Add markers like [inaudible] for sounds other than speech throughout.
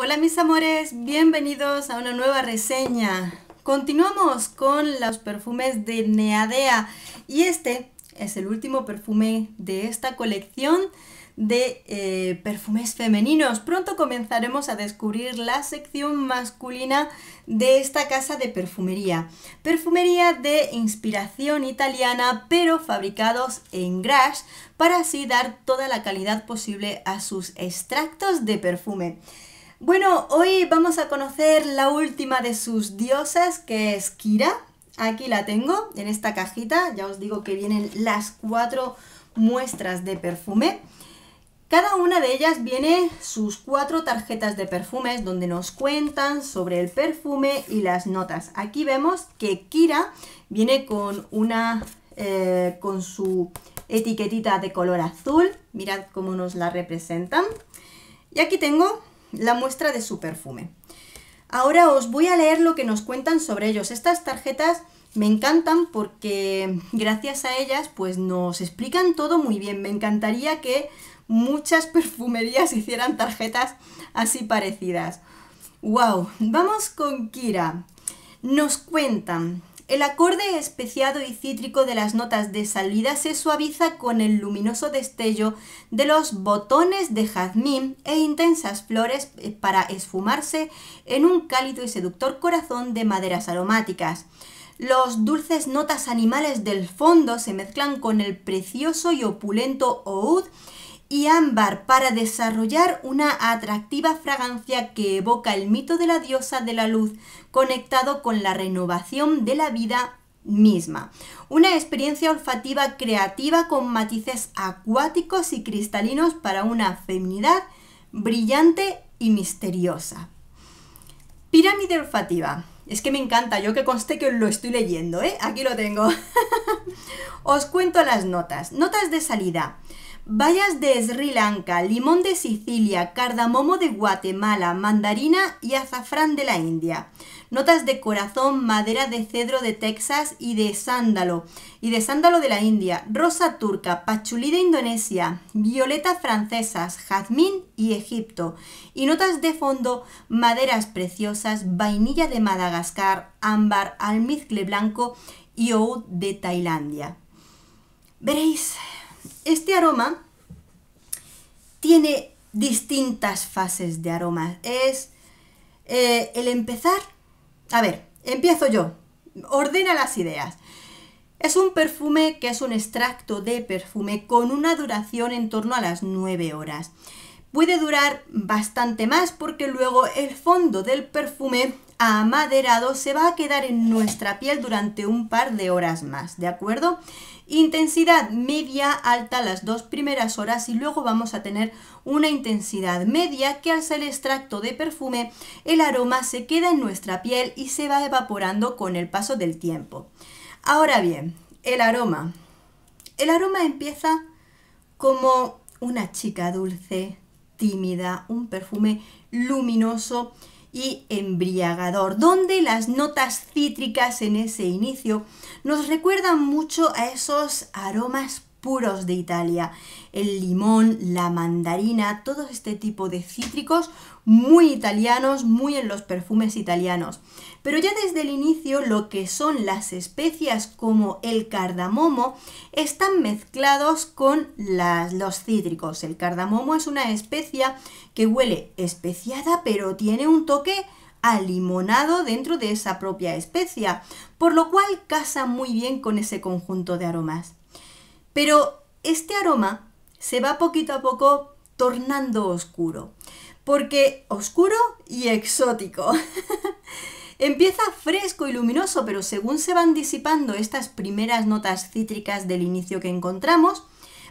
Hola mis amores, bienvenidos a una nueva reseña. Continuamos con los perfumes de Neadea y este es el último perfume de esta colección de eh, perfumes femeninos. Pronto comenzaremos a descubrir la sección masculina de esta casa de perfumería. Perfumería de inspiración italiana, pero fabricados en Grasse para así dar toda la calidad posible a sus extractos de perfume. Bueno, hoy vamos a conocer la última de sus diosas, que es Kira. Aquí la tengo, en esta cajita. Ya os digo que vienen las cuatro muestras de perfume. Cada una de ellas viene sus cuatro tarjetas de perfumes donde nos cuentan sobre el perfume y las notas. Aquí vemos que Kira viene con una eh, con su etiquetita de color azul. Mirad cómo nos la representan. Y aquí tengo la muestra de su perfume. Ahora os voy a leer lo que nos cuentan sobre ellos. Estas tarjetas me encantan porque gracias a ellas pues nos explican todo muy bien. Me encantaría que muchas [laughs] perfumerías hicieran tarjetas así parecidas. ¡Wow! Vamos con Kira. Nos cuentan, el acorde especiado y cítrico de las notas de salida se suaviza con el luminoso destello de los botones de jazmín e intensas flores eh, para esfumarse en un cálido y seductor corazón de maderas aromáticas. Los dulces notas animales del fondo se mezclan con el precioso y opulento oud y ámbar para desarrollar una atractiva fragancia que evoca el mito de la diosa de la luz conectado con la renovación de la vida misma. Una experiencia olfativa creativa con matices acuáticos y cristalinos para una feminidad brillante y misteriosa. Pirámide olfativa. Es que me encanta, yo que conste que lo estoy leyendo, ¿eh? Aquí lo tengo. [laughs] Os cuento las notas. Notas de salida. Bayas de Sri Lanka, limón de Sicilia, cardamomo de Guatemala, mandarina y azafrán de la India. Notas de corazón, madera de cedro de Texas y de sándalo, y de sándalo de la India, rosa turca, pachulí de Indonesia, violetas francesas, jazmín y Egipto. Y notas de fondo, maderas preciosas, vainilla de Madagascar, ámbar, almizcle blanco y oud de Tailandia. Veréis, este aroma tiene distintas fases de aroma Es eh, el empezar... A ver, empiezo yo. Ordena las ideas. Es un perfume que es un extracto de perfume con una duración en torno a las 9 horas. Puede durar bastante más porque luego el fondo del perfume amaderado se va a quedar en nuestra piel durante un par de horas más, ¿de acuerdo? Intensidad media alta las dos primeras horas y luego vamos a tener una intensidad media que al ser extracto de perfume el aroma se queda en nuestra piel y se va evaporando con el paso del tiempo. Ahora bien, el aroma. El aroma empieza como una chica dulce, tímida, un perfume luminoso y embriagador, donde las notas cítricas en ese inicio nos recuerdan mucho a esos aromas puros de Italia, el limón, la mandarina, todo este tipo de cítricos muy italianos, muy en los perfumes italianos. Pero ya desde el inicio lo que son las especias como el cardamomo están mezclados con los cítricos. El cardamomo es una especia que huele especiada pero tiene un toque alimonado dentro de esa propia especia, por lo cual casa muy bien con ese conjunto de aromas. Pero este aroma se va poquito a poco tornando oscuro, porque oscuro y exótico. [laughs] Empieza fresco y luminoso, pero según se van disipando estas primeras notas cítricas del inicio que encontramos,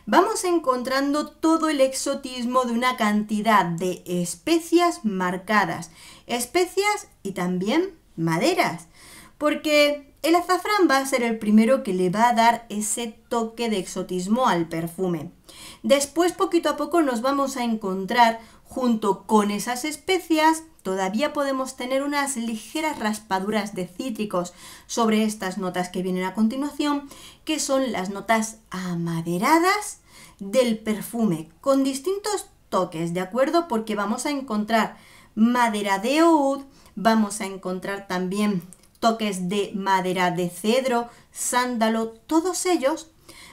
vamos encontrando todo el exotismo de una cantidad de especias marcadas, especias y también maderas, porque el azafrán va a ser el primero que le va a dar ese toque de exotismo al perfume. Después, poquito a poco, nos vamos a encontrar junto con esas especias, todavía podemos tener unas ligeras raspaduras de cítricos sobre estas notas que vienen a continuación, que son las notas amaderadas del perfume, con distintos toques, ¿de acuerdo? Porque vamos a encontrar madera de oud, vamos a encontrar también toques de madera de cedro, sándalo, todos ellos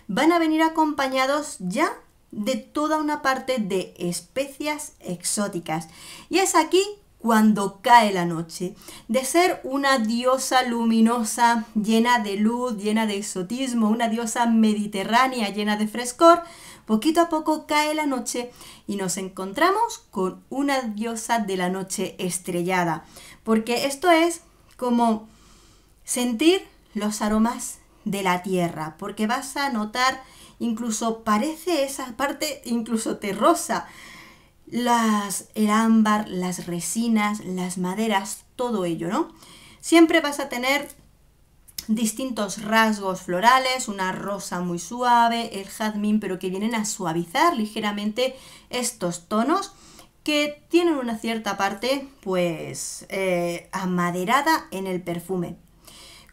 van a venir acompañados ya de toda una parte de especias exóticas. Y es aquí cuando cae la noche. De ser una diosa luminosa, llena de luz, llena de exotismo, una diosa mediterránea, llena de frescor, poquito a poco cae la noche y nos encontramos con una diosa de la noche estrellada. Porque esto es como Sentir los aromas de la tierra, porque vas a notar, incluso parece esa parte, incluso terrosa, las, el ámbar, las resinas, las maderas, todo ello, ¿no? Siempre vas a tener distintos rasgos florales, una rosa muy suave, el jazmín, pero que vienen a suavizar ligeramente estos tonos que tienen una cierta parte pues eh, amaderada en el perfume.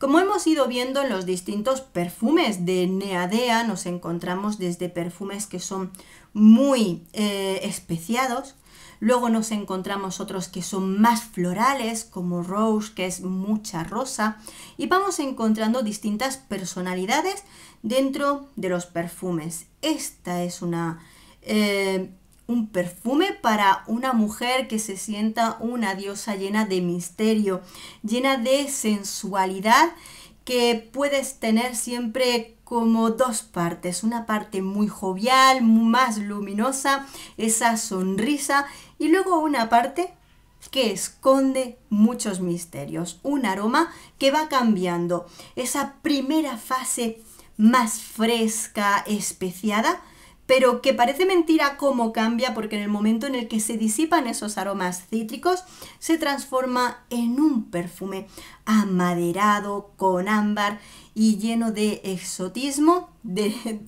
Como hemos ido viendo en los distintos perfumes de Neadea, nos encontramos desde perfumes que son muy eh, especiados, luego nos encontramos otros que son más florales, como Rose, que es mucha rosa, y vamos encontrando distintas personalidades dentro de los perfumes. Esta es una eh, un perfume para una mujer que se sienta una diosa llena de misterio, llena de sensualidad, que puedes tener siempre como dos partes, una parte muy jovial, más luminosa, esa sonrisa, y luego una parte que esconde muchos misterios, un aroma que va cambiando esa primera fase más fresca, especiada, pero que parece mentira cómo cambia porque en el momento en el que se disipan esos aromas cítricos se transforma en un perfume amaderado, con ámbar y lleno de exotismo de,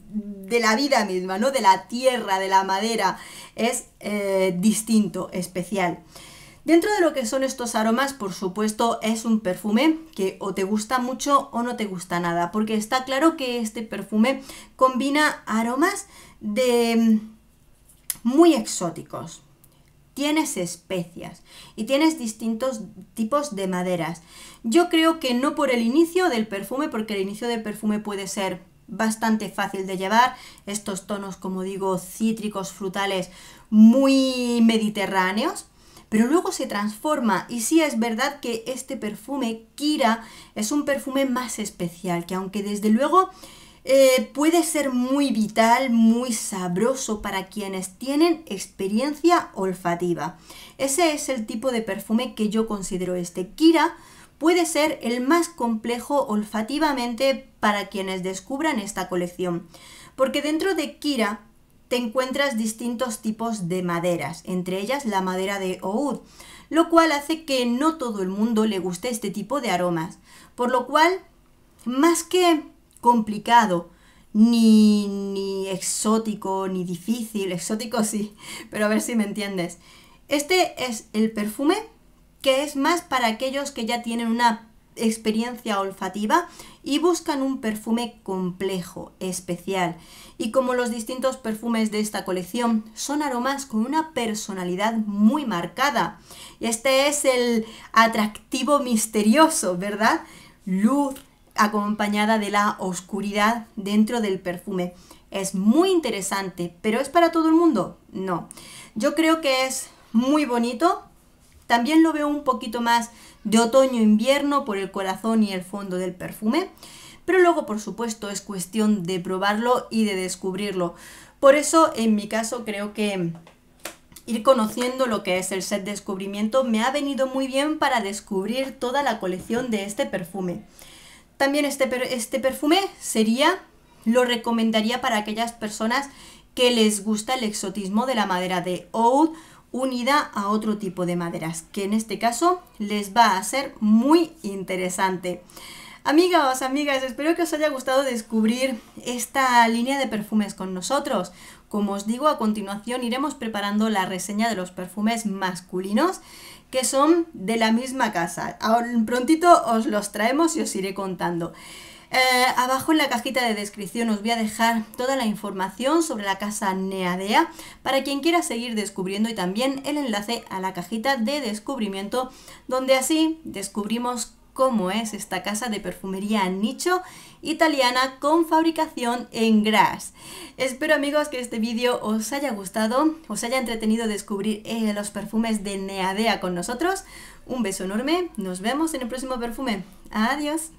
la vida misma, ¿no? De la tierra, de la madera. Es eh, distinto, especial. Dentro de lo que son estos aromas, por supuesto, es un perfume que o te gusta mucho o no te gusta nada, porque está claro que este perfume combina aromas de mm, muy exóticos. Tienes especias y tienes distintos tipos de maderas. Yo creo que no por el inicio del perfume, porque el inicio del perfume puede ser bastante fácil de llevar. Estos tonos, como digo, cítricos, frutales, muy mediterráneos. Pero luego se transforma y sí es verdad que este perfume, Kira, es un perfume más especial, que aunque desde luego eh, puede ser muy vital, muy sabroso para quienes tienen experiencia olfativa. Ese es el tipo de perfume que yo considero este. Kira puede ser el más complejo olfativamente para quienes descubran esta colección, porque dentro de Kira te encuentras distintos tipos de maderas, entre ellas la madera de oud, lo cual hace que no todo el mundo le guste este tipo de aromas, por lo cual, más que complicado, ni, exótico, ni difícil. [laughs] Exótico sí, pero a ver si me entiendes. Este es el perfume que es más para aquellos que ya tienen una experiencia olfativa y buscan un perfume complejo, especial. Y como los distintos perfumes de esta colección son aromas con una personalidad muy marcada. Este es el atractivo misterioso, ¿verdad? Luz, acompañada de la oscuridad dentro del perfume. Es muy interesante, pero ¿es para todo el mundo? No. Yo creo que es muy bonito. También lo veo un poquito más de otoño-invierno por el corazón y el fondo del perfume. Pero luego, por supuesto, es cuestión de probarlo y de descubrirlo. Por eso, en mi caso, creo que ir conociendo lo que es el set descubrimiento me ha venido muy bien para descubrir toda la colección de este perfume. También este, este perfume sería, lo recomendaría para aquellas personas que les gusta el exotismo de la madera de oud unida a otro tipo de maderas, que en este caso les va a ser muy interesante. amigas amigas, espero que os haya gustado descubrir esta línea de perfumes con nosotros. Como os digo, a continuación iremos preparando la reseña de los perfumes masculinos que son de la misma casa. Prontito os los traemos y os iré contando. Eh, abajo en la cajita de descripción os voy a dejar toda la información sobre la casa Neadea para quien quiera seguir descubriendo y también el enlace a la cajita de descubrimiento donde así descubrimos cómo es esta casa de perfumería nicho italiana con fabricación en Gras. Espero amigos que este vídeo os haya gustado, os haya entretenido descubrir eh, los perfumes de Neadea con nosotros. Un beso enorme, nos vemos en el próximo perfume. Adiós.